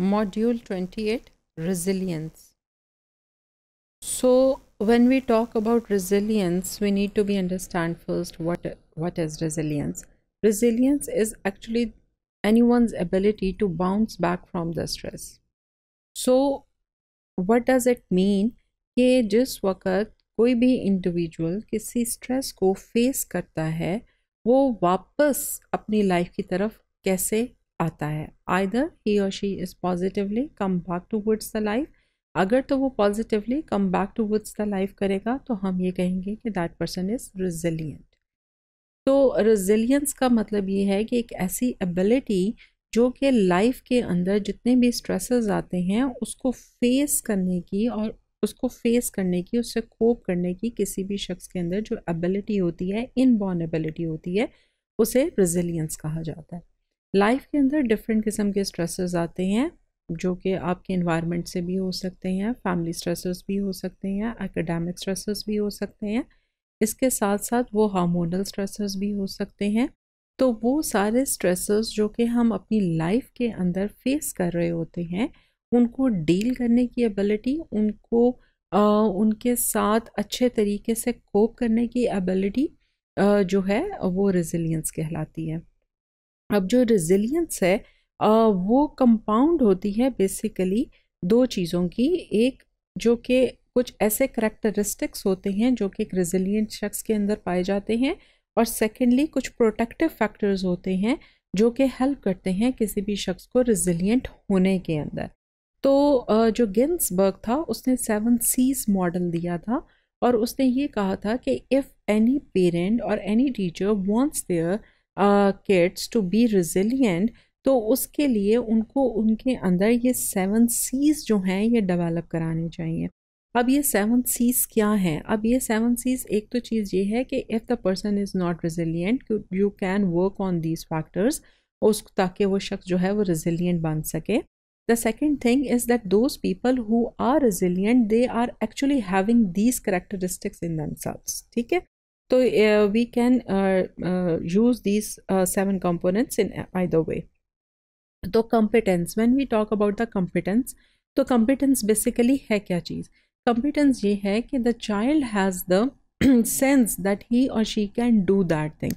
Module 28 Resilience. So, when we talk about resilience, we need to be understand first what, what is resilience. Resilience is actually anyone's ability to bounce back from the stress. So, what does it mean कि जिस वक़्त कोई भी individual किसी stress को face करता है वो वापस अपनी लाइफ की तरफ आता है आइदर ही और she is positively come back towards the life अगर तो वो positively come back towards the life करेगा तो हम ये कहेंगे कि दैट पर्सन इज़ रिजिलियंट तो रिजिलियंस का मतलब ये है कि एक ऐसी एबिलिटी जो कि लाइफ के अंदर जितने भी स्ट्रेसेस आते हैं उसको फेस करने की और उसको फेस करने की उससे कोप करने की किसी भी शख्स के अंदर जो एबिलिटी होती है इनबॉर्न एबिलिटी होती है उसे रेजिलियंस कहा जाता है लाइफ के अंदर डिफरेंट किस्म के स्ट्रेसेस आते हैं जो कि आपके इन्वायरमेंट से भी हो सकते हैं फैमिली स्ट्रेसेस भी हो सकते हैं एकेडमिक स्ट्रेसेस भी हो सकते हैं इसके साथ साथ वो हार्मोनल स्ट्रेसेस भी हो सकते हैं तो वो सारे स्ट्रेसेस जो कि हम अपनी लाइफ के अंदर फेस कर रहे होते हैं उनको डील करने की एबिलिटी उनको आ, उनके साथ अच्छे तरीके से कोप करने की एबिलिटी जो है वो रेजिलियंस कहलाती है अब जो रिजिलियंस है वो कंपाउंड होती है बेसिकली दो चीज़ों की एक जो कि कुछ ऐसे करेक्टरिस्टिक्स होते हैं जो कि एक रिजिलियंट शख्स के अंदर पाए जाते हैं और सेकेंडली कुछ प्रोटेक्टिव फैक्टर्स होते हैं जो कि हेल्प करते हैं किसी भी शख्स को रिजिलियंट होने के अंदर तो जो गिन्सबर्ग था उसने सेवन सीज मॉडल दिया था और उसने ये कहा था कि इफ़ एनी पेरेंट और any teacher wants their kids to be resilient तो उसके लिए उनको उनके अंदर ये सेवन सीज जो हैं ये डेवलप करानी चाहिए अब ये सेवन सीज क्या हैं अब ये सेवन सीज एक तो चीज़ ये है कि if the person is not resilient you can work on these factors उस ताकि वो शख्स जो है वो रिजिलियंट बन सके the second thing is that those people who are resilient they are actually having these characteristics in them ठीक है तो we can use these seven components in I the way तो competence when we talk about the competence तो competence basically है क्या चीज़ competence ये है कि the child has the sense that he और she can do that thing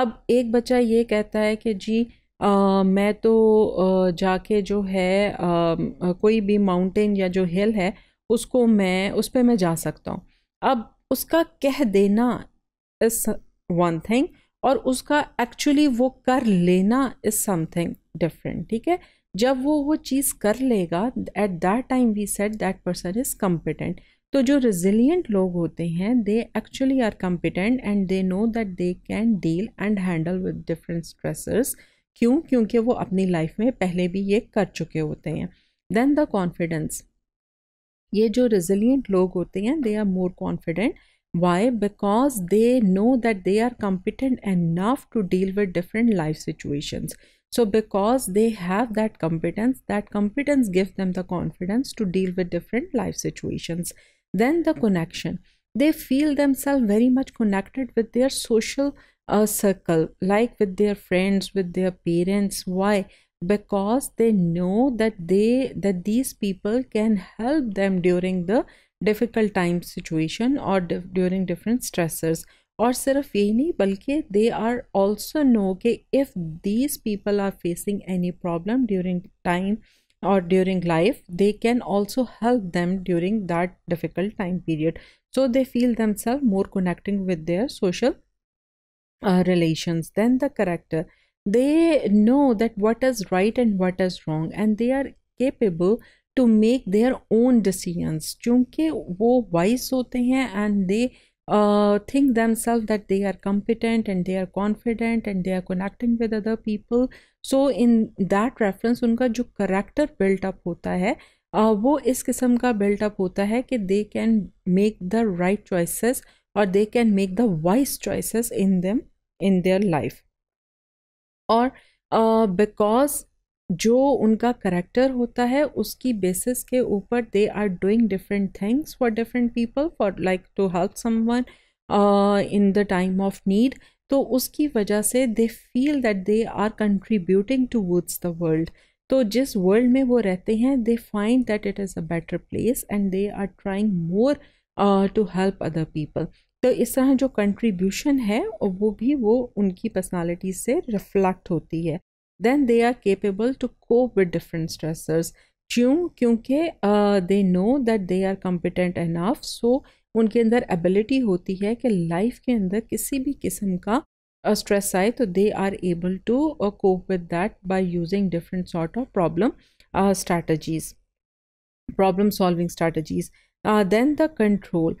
अब एक बच्चा ये कहता है कि जी आ, मैं तो आ, जाके जो है आ, कोई भी माउंटेन या जो हिल है उसको मैं उस पर मैं जा सकता हूँ अब उसका कह देना इज वन थिंग और उसका एक्चुअली वो कर लेना इज समथिंग डिफरेंट ठीक है जब वो वो चीज़ कर लेगा at that time we set that person is competent तो जो रिजिलियंट लोग होते हैं they actually are competent and they know that they can deal and handle with different stressors क्यों क्योंकि वो अपनी लाइफ में पहले भी ये कर चुके होते हैं देन द कॉन्फिडेंस ये जो रिजिलियंट लोग होते हैं they are more confident Why? Because they know that they are competent enough to deal with different life situations. So, because they have that competence, that competence gives them the confidence to deal with different life situations. Then, the connection. They feel themselves very much connected with their social uh, circle, like with their friends, with their parents. Why? Because they know that they that these people can help them during the difficult time situation or during different stressors or सिर्फ यही they are also are also if these people are facing any problem during time or during life they can also help them during that difficult time period so they feel themselves more connecting with their social uh, relations than the character they know that what is right and what is wrong and they are capable to make their own decisions चूँकि वो wise होते हैं and they think themselves that they are competent and they are confident and they are connecting with other people so in that reference उनका जो character built up होता है uh, वो इस किस्म का बिल्टअप होता है कि they can make the right choices और they can make the wise choices in them in their life और बिकॉज uh, जो उनका करेक्टर होता है उसकी बेसिस के ऊपर they are doing different things for different people for like to help someone in the time of need तो उसकी वजह से they feel that they are contributing towards the world तो जिस वर्ल्ड में वो रहते हैं they find that it is a better place and they are trying more to help other people तो इस तरह जो कंट्रीब्यूशन है वो भी वो उनकी पर्सनालिटी से रिफ्लेक्ट होती है then they are capable to cope with different stressors क्यों क्योंकि they know that they are competent enough so उनके अंदर एबिलिटी होती है कि लाइफ के अंदर किसी भी किस्म का स्ट्रेस आए तो they are able to cope with that by using different sort of problem strategies problem solving strategies then the control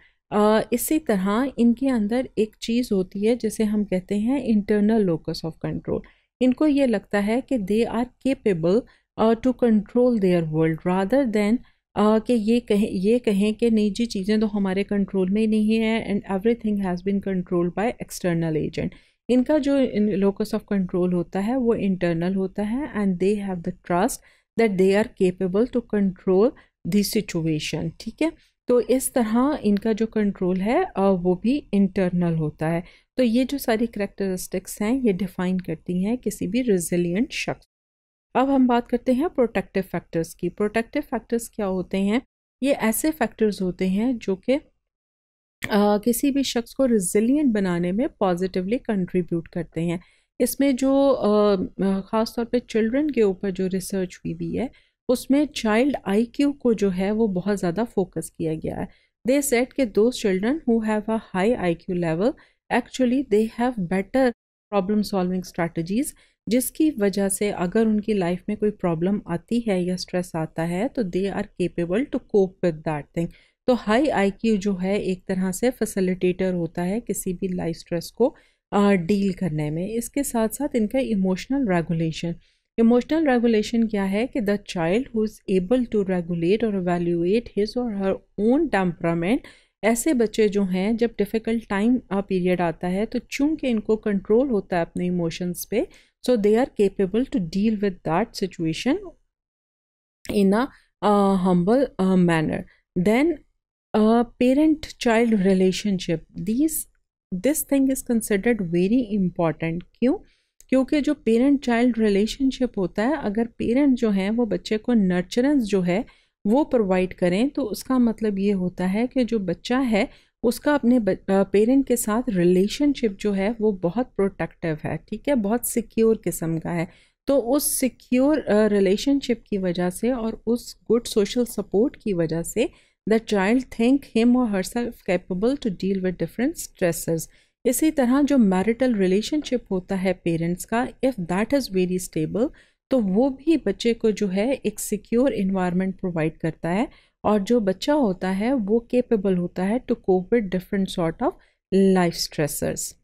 इसी तरह इनके अंदर एक चीज़ होती है जिसे हम कहते हैं इंटरनल लोकस ऑफ कंट्रोल इनको ये लगता है कि they are capable to control their world rather than कि ये कहें ये कहें कि नहीं जी चीज़ें तो हमारे कंट्रोल में ही नहीं है and everything has been control by external agent इनका जो लोकस ऑफ कंट्रोल होता है वो इंटरनल होता है and they have the trust that they are capable to control the situation ठीक है तो इस तरह इनका जो कंट्रोल है uh, वो भी इंटरनल होता है तो ये जो सारी करेक्टरिस्टिक्स हैं ये डिफ़ाइन करती हैं किसी भी रिजिलियंट शख्स अब हम बात करते हैं प्रोटेक्टिव फैक्टर्स की प्रोटेक्टिव फैक्टर्स क्या होते हैं ये ऐसे फैक्टर्स होते हैं जो कि किसी भी शख्स को रिजिलियंट बनाने में पॉजिटिवली कंट्रीब्यूट करते हैं इसमें जो ख़ास तौर पे चिल्ड्रन के ऊपर जो रिसर्च हुई हुई है उसमें चाइल्ड आईक्यू को जो है वो बहुत ज़्यादा फोकस किया गया है दे सेट के दो children who have a high IQ level actually they have better problem solving strategies जिसकी वजह से अगर उनकी लाइफ में कोई प्रॉब्लम आती है या स्ट्रेस आता है तो they are capable to cope with that thing तो हाई आईक्यू जो है एक तरह से फैसिलिटेटर होता है किसी भी लाइफ स्ट्रेस को डील uh, करने में इसके साथ साथ इनका इमोशनल रेगुलेशन इमोशनल रेगुलेशन क्या है कि the child who is able to regulate और valuate his or her own temperament ऐसे बच्चे जो हैं जब डिफ़िकल्ट टाइम पीरियड आता है तो चूँकि इनको कंट्रोल होता है अपने इमोशंस पे so they are capable to deal with that situation in a humble manner then parent child relationship this this thing is considered very important क्यों क्योंकि जो पेरेंट चाइल्ड रिलेशनशिप होता है अगर पेरेंट जो हैं वो बच्चे को नर्चरेंस जो है वो प्रोवाइड करें तो उसका मतलब ये होता है कि जो बच्चा है उसका अपने पेरेंट के साथ रिलेशनशिप जो है वो बहुत प्रोटेक्टिव है ठीक है बहुत सिक्योर किस्म का है तो उस सिक्योर रिलेशनशिप की वजह से और उस गुड सोशल सपोर्ट की वजह से the child think him or herself capable to deal with different stresses इसी तरह जो मैरिटल रिलेशनशिप होता है पेरेंट्स का if that is very stable तो वो भी बच्चे को जो है एक सिक्योर इन्वायरमेंट प्रोवाइड करता है और जो बच्चा होता है वो केपेबल होता है to cope with different sort of life stressors